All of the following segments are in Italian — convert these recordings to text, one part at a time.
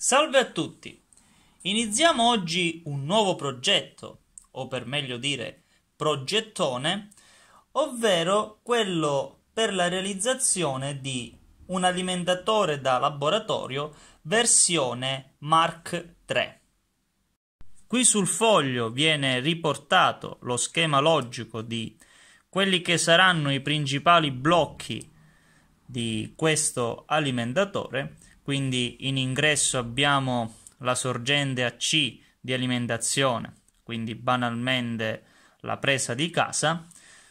Salve a tutti! Iniziamo oggi un nuovo progetto, o per meglio dire progettone, ovvero quello per la realizzazione di un alimentatore da laboratorio versione Mark 3. Qui sul foglio viene riportato lo schema logico di quelli che saranno i principali blocchi di questo alimentatore quindi in ingresso abbiamo la sorgente a C di alimentazione, quindi banalmente la presa di casa.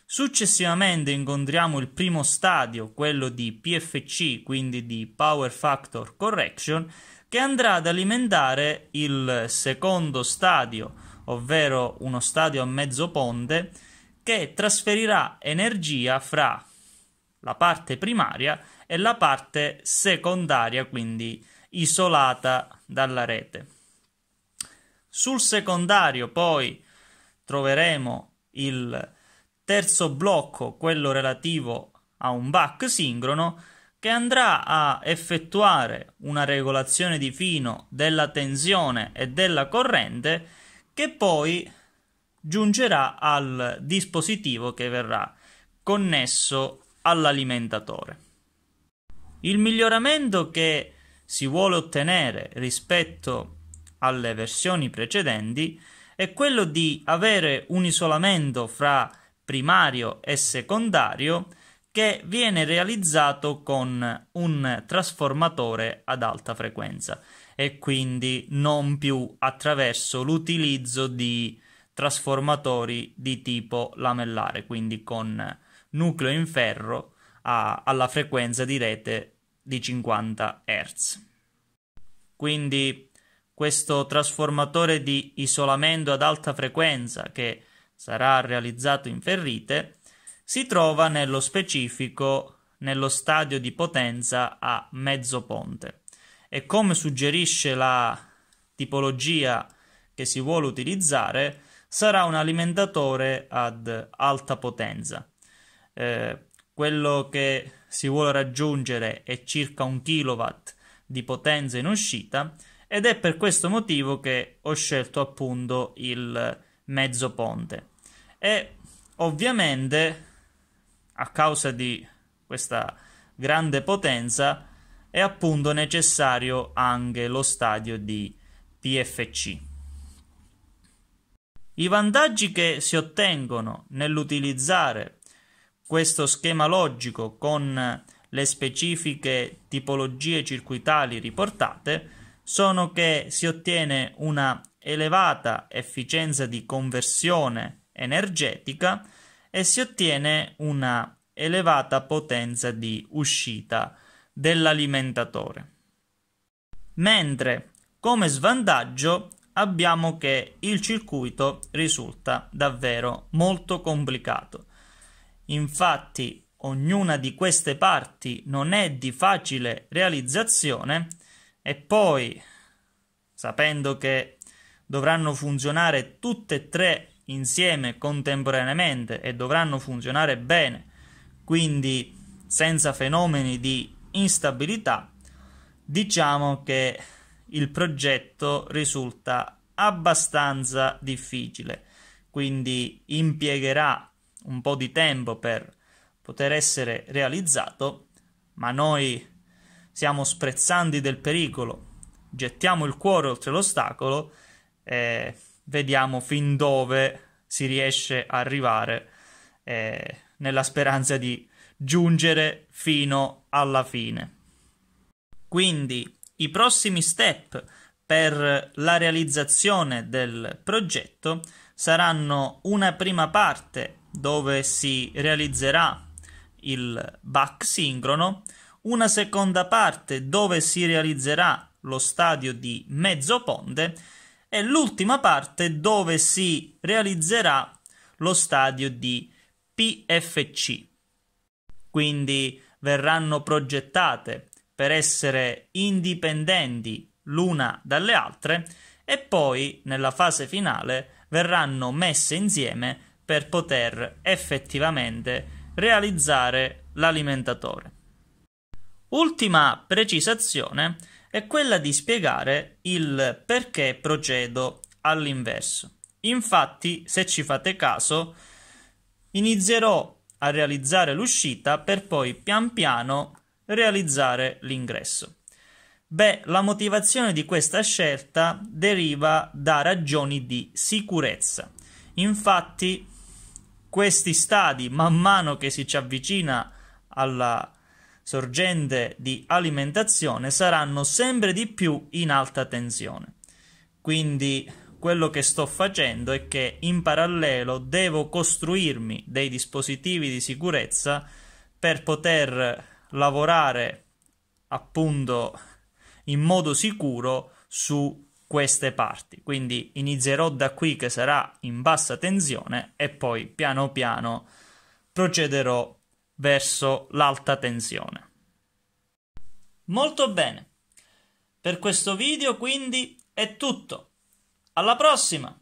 Successivamente incontriamo il primo stadio, quello di PFC, quindi di Power Factor Correction, che andrà ad alimentare il secondo stadio, ovvero uno stadio a mezzo ponte, che trasferirà energia fra la parte primaria e e la parte secondaria, quindi isolata dalla rete. Sul secondario poi troveremo il terzo blocco, quello relativo a un back sincrono, che andrà a effettuare una regolazione di fino della tensione e della corrente che poi giungerà al dispositivo che verrà connesso all'alimentatore. Il miglioramento che si vuole ottenere rispetto alle versioni precedenti è quello di avere un isolamento fra primario e secondario che viene realizzato con un trasformatore ad alta frequenza e quindi non più attraverso l'utilizzo di trasformatori di tipo lamellare, quindi con nucleo in ferro a, alla frequenza di rete di 50 Hz. Quindi questo trasformatore di isolamento ad alta frequenza che sarà realizzato in ferrite si trova nello specifico nello stadio di potenza a mezzo ponte e come suggerisce la tipologia che si vuole utilizzare sarà un alimentatore ad alta potenza. Eh, quello che si vuole raggiungere è circa un kilowatt di potenza in uscita ed è per questo motivo che ho scelto appunto il mezzo ponte e ovviamente a causa di questa grande potenza è appunto necessario anche lo stadio di PFC. I vantaggi che si ottengono nell'utilizzare questo schema logico con le specifiche tipologie circuitali riportate sono che si ottiene una elevata efficienza di conversione energetica e si ottiene una elevata potenza di uscita dell'alimentatore. Mentre come svantaggio abbiamo che il circuito risulta davvero molto complicato Infatti, ognuna di queste parti non è di facile realizzazione e poi, sapendo che dovranno funzionare tutte e tre insieme contemporaneamente e dovranno funzionare bene, quindi senza fenomeni di instabilità, diciamo che il progetto risulta abbastanza difficile, quindi impiegherà un po' di tempo per poter essere realizzato, ma noi siamo sprezzanti del pericolo, gettiamo il cuore oltre l'ostacolo e vediamo fin dove si riesce a arrivare eh, nella speranza di giungere fino alla fine. Quindi i prossimi step per la realizzazione del progetto saranno una prima parte dove si realizzerà il back sincrono, una seconda parte dove si realizzerà lo stadio di mezzo ponte e l'ultima parte dove si realizzerà lo stadio di PFC. Quindi verranno progettate per essere indipendenti l'una dalle altre e poi nella fase finale verranno messe insieme per poter effettivamente realizzare l'alimentatore. Ultima precisazione è quella di spiegare il perché procedo all'inverso. Infatti, se ci fate caso, inizierò a realizzare l'uscita per poi pian piano realizzare l'ingresso. Beh, la motivazione di questa scelta deriva da ragioni di sicurezza. Infatti, questi stadi, man mano che si ci avvicina alla sorgente di alimentazione, saranno sempre di più in alta tensione. Quindi quello che sto facendo è che in parallelo devo costruirmi dei dispositivi di sicurezza per poter lavorare appunto in modo sicuro su queste parti. Quindi inizierò da qui che sarà in bassa tensione e poi piano piano procederò verso l'alta tensione. Molto bene. Per questo video quindi è tutto. Alla prossima!